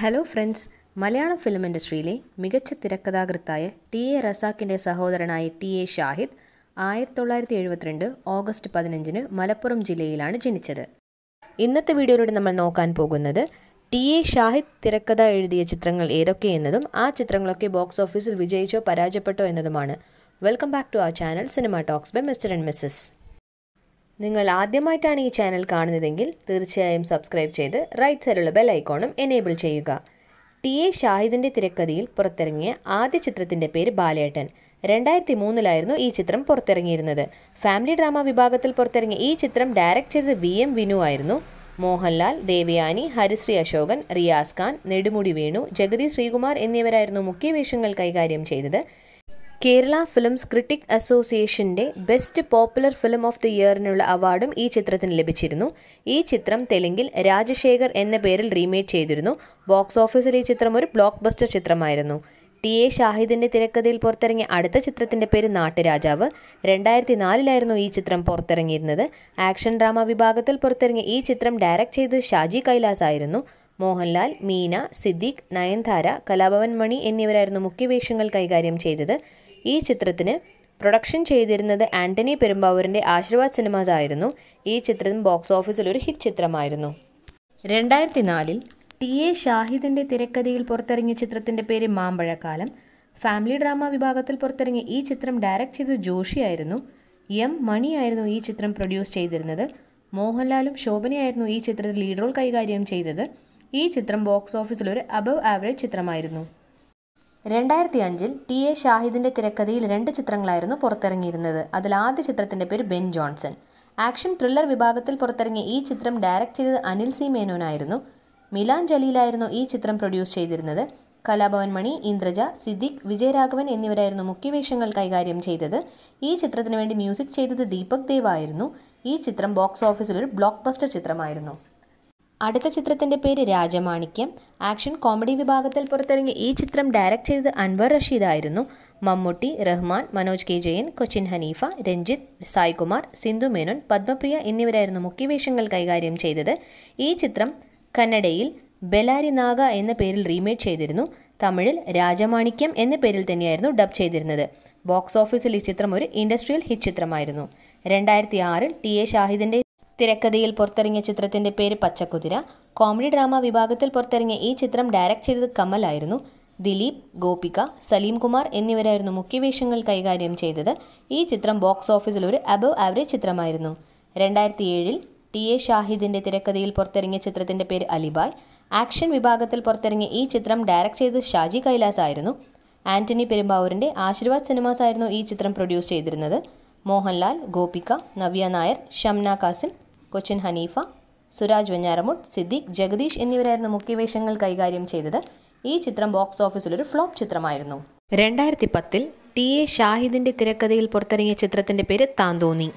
hello friends Malayalam film ഇൻഡസ്ട്രിയിലെ മികച്ച തിരക്കഥാകൃത്തായ ടി എ റസാക്കിൻ്റെ സഹോദരനായ ടി എ ഷാഹിദ് ആയിരത്തി തൊള്ളായിരത്തി എഴുപത്തിരണ്ട് ഓഗസ്റ്റ് പതിനഞ്ചിന് മലപ്പുറം ജില്ലയിലാണ് ജനിച്ചത് ഇന്നത്തെ വീഡിയോയിലൂടെ നമ്മൾ നോക്കാൻ പോകുന്നത് ടി എ ഷാഹിദ് തിരക്കഥ എഴുതിയ ചിത്രങ്ങൾ ഏതൊക്കെയെന്നതും ആ ചിത്രങ്ങളൊക്കെ ബോക്സ് ഓഫീസിൽ വിജയിച്ചോ പരാജയപ്പെട്ടോ എന്നതുമാണ് welcome back to a channel cinema talks by mister and missus നിങ്ങൾ ആദ്യമായിട്ടാണ് ഈ ചാനൽ കാണുന്നതെങ്കിൽ തീർച്ചയായും സബ്സ്ക്രൈബ് ചെയ്ത് റൈറ്റ് സൈഡിലുള്ള ബെൽ ഐക്കോണും എനേബിൾ ചെയ്യുക ടി എ ഷാഹിദിൻ്റെ തിരക്കഥയിൽ പുറത്തിറങ്ങിയ ആദ്യ ചിത്രത്തിൻ്റെ പേര് ബാലേട്ടൻ രണ്ടായിരത്തി മൂന്നിലായിരുന്നു ഈ ചിത്രം പുറത്തിറങ്ങിയിരുന്നത് ഫാമിലി ഡ്രാമ വിഭാഗത്തിൽ പുറത്തിറങ്ങിയ ഈ ചിത്രം ഡയറക്റ്റ് ചെയ്ത് വി എം വിനു ആയിരുന്നു മോഹൻലാൽ ദേവയാനി ഹരിശ്രീ അശോകൻ റിയാസ് ഖാൻ നെടുമുടി വേണു ജഗതി ശ്രീകുമാർ എന്നിവരായിരുന്നു മുഖ്യ വേഷങ്ങൾ കൈകാര്യം ചെയ്തത് കേരള ഫിലിംസ് ക്രിട്ടിക് അസോസിയേഷന്റെ best popular film of the ഇയറിനുള്ള അവാർഡും ഈ ചിത്രത്തിന് ലഭിച്ചിരുന്നു ഈ ചിത്രം തെലുങ്കിൽ രാജശേഖർ എന്ന പേരിൽ റീമേക്ക് ചെയ്തിരുന്നു ബോക്സ് ഓഫീസിൽ ഈ ചിത്രം ഒരു ബ്ലോക്ക് ബസ്റ്റർ ചിത്രമായിരുന്നു ടി എ ഷാഹിദിന്റെ തിരക്കഥയിൽ പുറത്തിറങ്ങിയ അടുത്ത ചിത്രത്തിന്റെ പേര് നാട്ടുരാജാവ് രണ്ടായിരത്തി നാലിലായിരുന്നു ഈ ചിത്രം പുറത്തിറങ്ങിയിരുന്നത് ആക്ഷൻ ഡ്രാമ വിഭാഗത്തിൽ പുറത്തിറങ്ങിയ ഈ ചിത്രം ഡയറക്റ്റ് ചെയ്ത് ഷാജി കൈലാസ് ആയിരുന്നു മോഹൻലാൽ മീന സിദ്ദിഖ് നയൻതാര കലാഭവൻ മണി എന്നിവരായിരുന്നു മുഖ്യവേഷങ്ങൾ കൈകാര്യം ചെയ്തത് ഈ ചിത്രത്തിന് പ്രൊഡക്ഷൻ ചെയ്തിരുന്നത് ആന്റണി പെരുമ്പാവൂരിൻ്റെ ആശീർവാദ് സിനിമാസ് ആയിരുന്നു ഈ ചിത്രം ബോക്സ് ഓഫീസിൽ ഒരു ഹിറ്റ് ചിത്രമായിരുന്നു രണ്ടായിരത്തി നാലിൽ ടി എ ഷാഹിദിൻ്റെ തിരക്കഥയിൽ പുറത്തിറങ്ങിയ ചിത്രത്തിൻ്റെ പേര് മാമ്പഴക്കാലം ഫാമിലി ഡ്രാമ വിഭാഗത്തിൽ പുറത്തിറങ്ങിയ ഈ ചിത്രം ഡയറക്റ്റ് ചെയ്തത് ജോഷിയായിരുന്നു എം മണിയായിരുന്നു ഈ ചിത്രം പ്രൊഡ്യൂസ് ചെയ്തിരുന്നത് മോഹൻലാലും ശോഭനയായിരുന്നു ഈ ചിത്രത്തിൽ ലീഡ് റോൾ കൈകാര്യം ചെയ്തത് ഈ ചിത്രം ബോക്സ് ഓഫീസിൽ ഒരു അബവ് ആവറേജ് ചിത്രമായിരുന്നു രണ്ടായിരത്തി അഞ്ചിൽ ടി എ ഷാഹിദിന്റെ തിരക്കഥയിൽ രണ്ട് ചിത്രങ്ങളായിരുന്നു പുറത്തിറങ്ങിയിരുന്നത് അതിൽ ആദ്യ ചിത്രത്തിന്റെ പേര് ബെൻ ജോൺസൺ ആക്ഷൻ ത്രില്ലർ വിഭാഗത്തിൽ പുറത്തിറങ്ങിയ ഈ ചിത്രം ഡയറക്റ്റ് ചെയ്തത് അനിൽ സി മേനോനായിരുന്നു മിലാൻ ജലീലായിരുന്നു ഈ ചിത്രം പ്രൊഡ്യൂസ് ചെയ്തിരുന്നത് കലാഭവൻ മണി ഇന്ദ്രജ സിദ്ദിഖ് വിജയരാഘവൻ എന്നിവരായിരുന്നു മുഖ്യവേഷങ്ങൾ കൈകാര്യം ചെയ്തത് ഈ ചിത്രത്തിന് വേണ്ടി മ്യൂസിക് ചെയ്തത് ദീപക് ദേവായിരുന്നു ആയിരുന്നു ഈ ചിത്രം ബോക്സ് ഓഫീസിൽ ഒരു ബ്ലോക്ക് ബസ്റ്റർ ചിത്രമായിരുന്നു അടുത്ത ചിത്രത്തിൻ്റെ പേര് രാജമാണിക്യം ആക്ഷൻ കോമഡി വിഭാഗത്തിൽ പുറത്തിറങ്ങിയ ഈ ചിത്രം ഡയറക്റ്റ് ചെയ്തത് അൻവർ റഷീദായിരുന്നു മമ്മൂട്ടി റഹ്മാൻ മനോജ് കെ ജയൻ കൊച്ചിൻ ഹനീഫ രഞ്ജിത്ത് സായ്കുമാർ സിന്ധു മേനോൻ പത്മപ്രിയ എന്നിവരായിരുന്നു മുഖ്യവേഷങ്ങൾ കൈകാര്യം ചെയ്തത് ഈ ചിത്രം കന്നഡയിൽ ബെലാരി നാഗ എന്ന പേരിൽ റീമേക്ക് ചെയ്തിരുന്നു തമിഴിൽ രാജമാണിക്യം എന്ന പേരിൽ തന്നെയായിരുന്നു ഡബ് ചെയ്തിരുന്നത് ബോക്സ് ഓഫീസിൽ ഈ ചിത്രം ഒരു ഇൻഡസ്ട്രിയൽ ഹിറ്റ് ചിത്രമായിരുന്നു രണ്ടായിരത്തി ആറിൽ ടി എ ഷാഹിദിൻ്റെ തിരക്കഥയിൽ പുറത്തിറങ്ങിയ ചിത്രത്തിന്റെ പേര് പച്ചക്കുതിര കോമഡി ഡ്രാമ വിഭാഗത്തിൽ പുറത്തിറങ്ങിയ ഈ ചിത്രം ഡയറക്റ്റ് ചെയ്തത് കമലായിരുന്നു ദിലീപ് ഗോപിക സലീം കുമാർ എന്നിവരായിരുന്നു മുഖ്യവേഷങ്ങൾ കൈകാര്യം ചെയ്തത് ഈ ചിത്രം ബോക്സ് ഓഫീസിൽ ഒരു അബവ് ആവറേജ് ചിത്രമായിരുന്നു രണ്ടായിരത്തി ഏഴിൽ ടി എ ഷാഹിദിന്റെ തിരക്കഥയിൽ പുറത്തിറങ്ങിയ ചിത്രത്തിന്റെ പേര് അലിബായ് ആക്ഷൻ വിഭാഗത്തിൽ പുറത്തിറങ്ങിയ ഈ ചിത്രം ഡയറക്റ്റ് ചെയ്തത് ഷാജി കൈലാസ് ആയിരുന്നു ആന്റണി പെരുമ്പാവൂരിന്റെ ആശീർവാദ് സിനിമാസായിരുന്നു ആയിരുന്നു ഈ ചിത്രം പ്രൊഡ്യൂസ് ചെയ്തിരുന്നത് മോഹൻലാൽ ഗോപിക നവ്യ നായർ ഷംന കാസിം കൊച്ചിൻ ഹനീഫ സുരാജ് വെഞ്ഞാറമുട്ട് സിദ്ദീഖ് ജഗദീഷ് എന്നിവരായിരുന്നു മുഖ്യവേഷങ്ങൾ കൈകാര്യം ചെയ്തത് ഈ ചിത്രം ബോക്സ് ഓഫീസിൽ ഒരു ഫ്ലോപ്പ് ചിത്രമായിരുന്നു രണ്ടായിരത്തി പത്തിൽ ടി എ ഷാഹിദിന്റെ തിരക്കഥയിൽ പുറത്തിറങ്ങിയ ചിത്രത്തിന്റെ പേര് താന്തോന്നി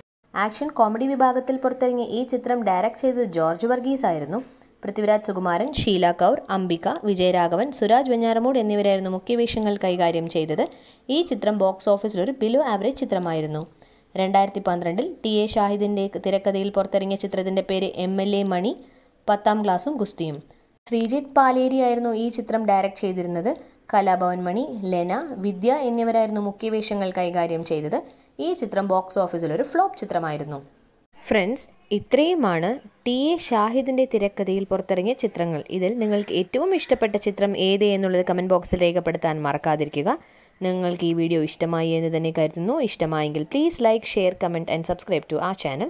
ആക്ഷൻ കോമഡി വിഭാഗത്തിൽ പുറത്തിറങ്ങിയ ഈ ചിത്രം ഡയറക്ട് ചെയ്തത് ജോർജ് വർഗീസ് ആയിരുന്നു പൃഥ്വിരാജ് സുകുമാരൻ ഷീല കൗർ അംബിക വിജയരാഘവൻ സുരാജ് വെഞ്ഞാറമൂട് എന്നിവരായിരുന്നു മുഖ്യവേഷങ്ങൾ കൈകാര്യം ചെയ്തത് ഈ ചിത്രം ബോക്സ് ഓഫീസിൽ ഒരു ബിലോ ആവറേജ് ചിത്രമായിരുന്നു രണ്ടായിരത്തി പന്ത്രണ്ടിൽ ടി എ ഷാഹിദിൻ്റെ തിരക്കഥയിൽ പുറത്തിറങ്ങിയ ചിത്രത്തിൻ്റെ പേര് എം എൽ എ മണി പത്താം ക്ലാസ്സും ഗുസ്തിയും ശ്രീജിത്ത് പാലേരിയായിരുന്നു ഈ ചിത്രം ഡയറക്റ്റ് ചെയ്തിരുന്നത് കലാഭവൻ മണി ലെന വിദ്യ എന്നിവരായിരുന്നു മുഖ്യവേഷങ്ങൾ കൈകാര്യം ചെയ്തത് ഈ ചിത്രം ബോക്സ് ഓഫീസിൽ ഒരു ഫ്ലോപ്പ് ചിത്രമായിരുന്നു ഫ്രണ്ട്സ് ഇത്രയുമാണ് ടി എ ഷാഹിദിൻ്റെ തിരക്കഥയിൽ പുറത്തിറങ്ങിയ ചിത്രങ്ങൾ ഇതിൽ നിങ്ങൾക്ക് ഏറ്റവും ഇഷ്ടപ്പെട്ട ചിത്രം ഏത് എന്നുള്ളത് കമൻറ്റ് ബോക്സിൽ രേഖപ്പെടുത്താൻ മറക്കാതിരിക്കുക നിങ്ങൾക്ക് ഈ വീഡിയോ ഇഷ്ടമായി എന്ന് തന്നെ കരുതുന്നു ഇഷ്ടമായെങ്കിൽ please like share comment and subscribe to a channel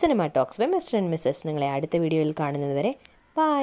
cinema talks by mister and missus നിങ്ങളെ അടുത്ത വീഡിയോയിൽ കാണുന്നതുവരെ ബൈ